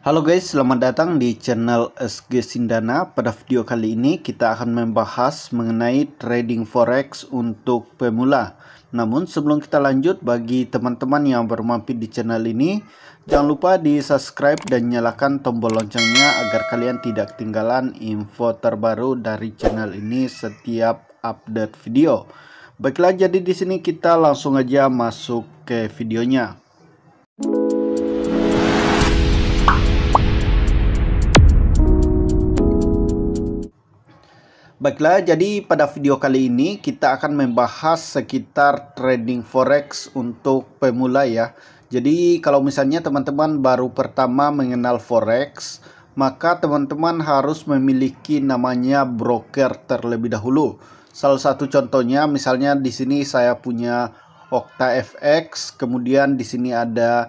Halo guys, selamat datang di channel SG Sindana. Pada video kali ini kita akan membahas mengenai trading forex untuk pemula. Namun sebelum kita lanjut, bagi teman-teman yang baru mampir di channel ini, jangan lupa di subscribe dan nyalakan tombol loncengnya agar kalian tidak ketinggalan info terbaru dari channel ini setiap update video. Baiklah, jadi di sini kita langsung aja masuk ke videonya. Baiklah, jadi pada video kali ini kita akan membahas sekitar trading forex untuk pemula ya. Jadi kalau misalnya teman-teman baru pertama mengenal forex, maka teman-teman harus memiliki namanya broker terlebih dahulu. Salah satu contohnya misalnya di sini saya punya Okta FX, kemudian di sini ada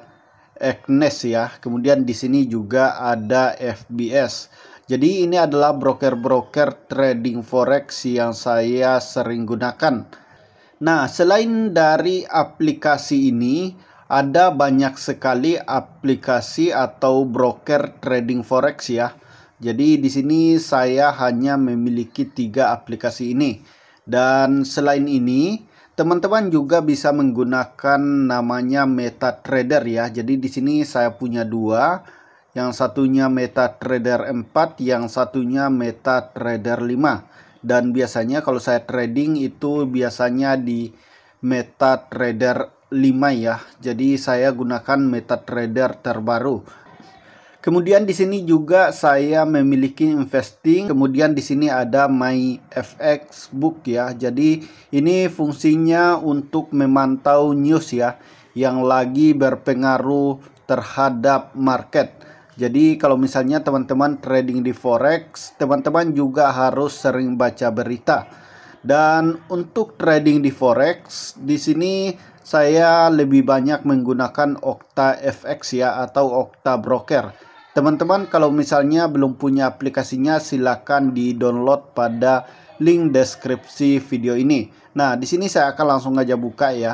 Agnes ya, kemudian di sini juga ada FBS. Jadi ini adalah broker-broker trading forex yang saya sering gunakan. Nah, selain dari aplikasi ini, ada banyak sekali aplikasi atau broker trading forex ya. Jadi di sini saya hanya memiliki tiga aplikasi ini. Dan selain ini, teman-teman juga bisa menggunakan namanya MetaTrader ya. Jadi di sini saya punya dua yang satunya MetaTrader 4, yang satunya MetaTrader 5. Dan biasanya kalau saya trading itu biasanya di MetaTrader 5 ya. Jadi saya gunakan MetaTrader terbaru. Kemudian di sini juga saya memiliki investing. Kemudian di sini ada My FX Book ya. Jadi ini fungsinya untuk memantau news ya yang lagi berpengaruh terhadap market. Jadi kalau misalnya teman-teman trading di forex, teman-teman juga harus sering baca berita. Dan untuk trading di forex, di sini saya lebih banyak menggunakan Okta FX ya atau Okta Broker. Teman-teman kalau misalnya belum punya aplikasinya silakan di-download pada link deskripsi video ini. Nah, di sini saya akan langsung aja buka ya.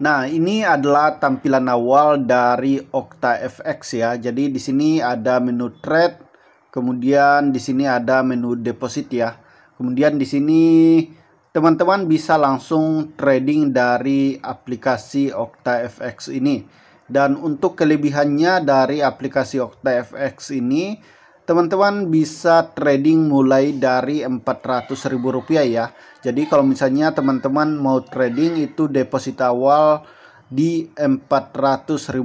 Nah, ini adalah tampilan awal dari Okta FX ya. Jadi di sini ada menu trade, kemudian di sini ada menu deposit ya. Kemudian di sini teman-teman bisa langsung trading dari aplikasi Okta FX ini. Dan untuk kelebihannya dari aplikasi Okta FX ini teman-teman bisa trading mulai dari Rp400.000 ya. Jadi kalau misalnya teman-teman mau trading itu deposit awal di Rp400.000.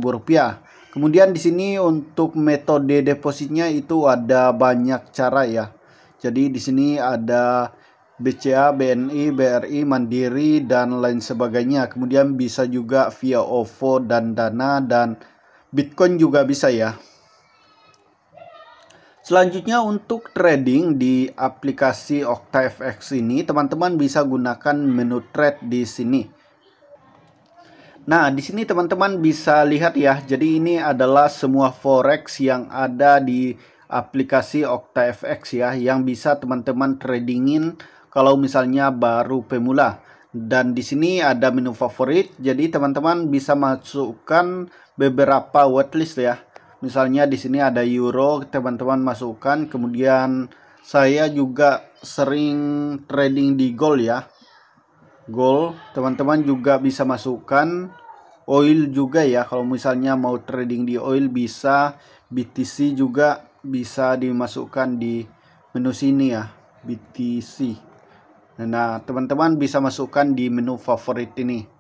Kemudian di sini untuk metode depositnya itu ada banyak cara ya. Jadi di sini ada BCA, BNI, BRI, Mandiri dan lain sebagainya. Kemudian bisa juga via OVO dan Dana dan Bitcoin juga bisa ya. Selanjutnya untuk trading di aplikasi OctaFX ini, teman-teman bisa gunakan menu trade di sini. Nah, di sini teman-teman bisa lihat ya. Jadi ini adalah semua forex yang ada di aplikasi OctaFX ya yang bisa teman-teman tradingin kalau misalnya baru pemula. Dan di sini ada menu favorit. Jadi teman-teman bisa masukkan beberapa watchlist ya misalnya di sini ada euro teman-teman masukkan kemudian saya juga sering trading di gold ya gold teman-teman juga bisa masukkan oil juga ya kalau misalnya mau trading di oil bisa BTC juga bisa dimasukkan di menu sini ya BTC nah teman-teman bisa masukkan di menu favorit ini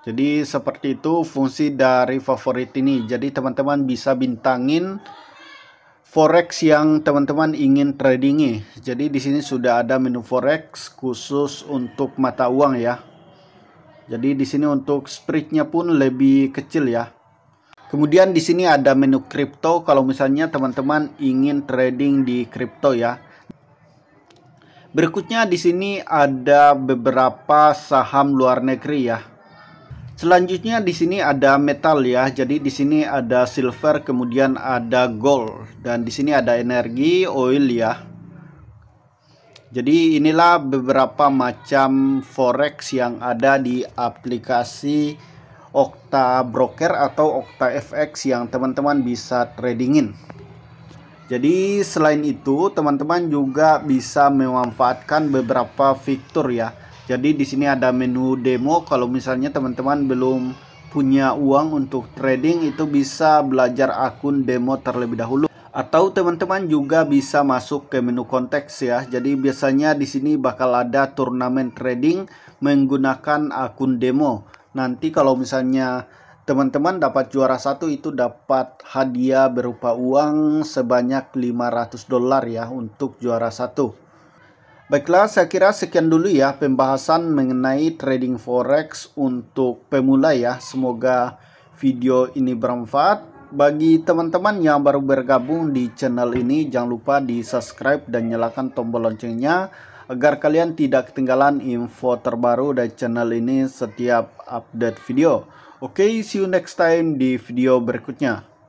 jadi seperti itu fungsi dari favorit ini. Jadi teman-teman bisa bintangin forex yang teman-teman ingin tradingi. Jadi di sini sudah ada menu forex khusus untuk mata uang ya. Jadi di sini untuk spreadnya pun lebih kecil ya. Kemudian di sini ada menu crypto kalau misalnya teman-teman ingin trading di crypto ya. Berikutnya di sini ada beberapa saham luar negeri ya. Selanjutnya di sini ada metal ya. Jadi di sini ada silver, kemudian ada gold dan di sini ada energi, oil ya. Jadi inilah beberapa macam forex yang ada di aplikasi Okta Broker atau Okta FX yang teman-teman bisa tradingin. Jadi selain itu teman-teman juga bisa memanfaatkan beberapa fitur ya jadi di sini ada menu demo kalau misalnya teman-teman belum punya uang untuk trading itu bisa belajar akun demo terlebih dahulu atau teman-teman juga bisa masuk ke menu konteks ya. Jadi biasanya di sini bakal ada turnamen trading menggunakan akun demo. Nanti kalau misalnya teman-teman dapat juara satu itu dapat hadiah berupa uang sebanyak 500 dolar ya untuk juara satu. Baiklah, saya kira sekian dulu ya pembahasan mengenai trading forex untuk pemula ya. Semoga video ini bermanfaat. Bagi teman-teman yang baru bergabung di channel ini, jangan lupa di subscribe dan nyalakan tombol loncengnya agar kalian tidak ketinggalan info terbaru dari channel ini setiap update video. Oke, okay, see you next time di video berikutnya.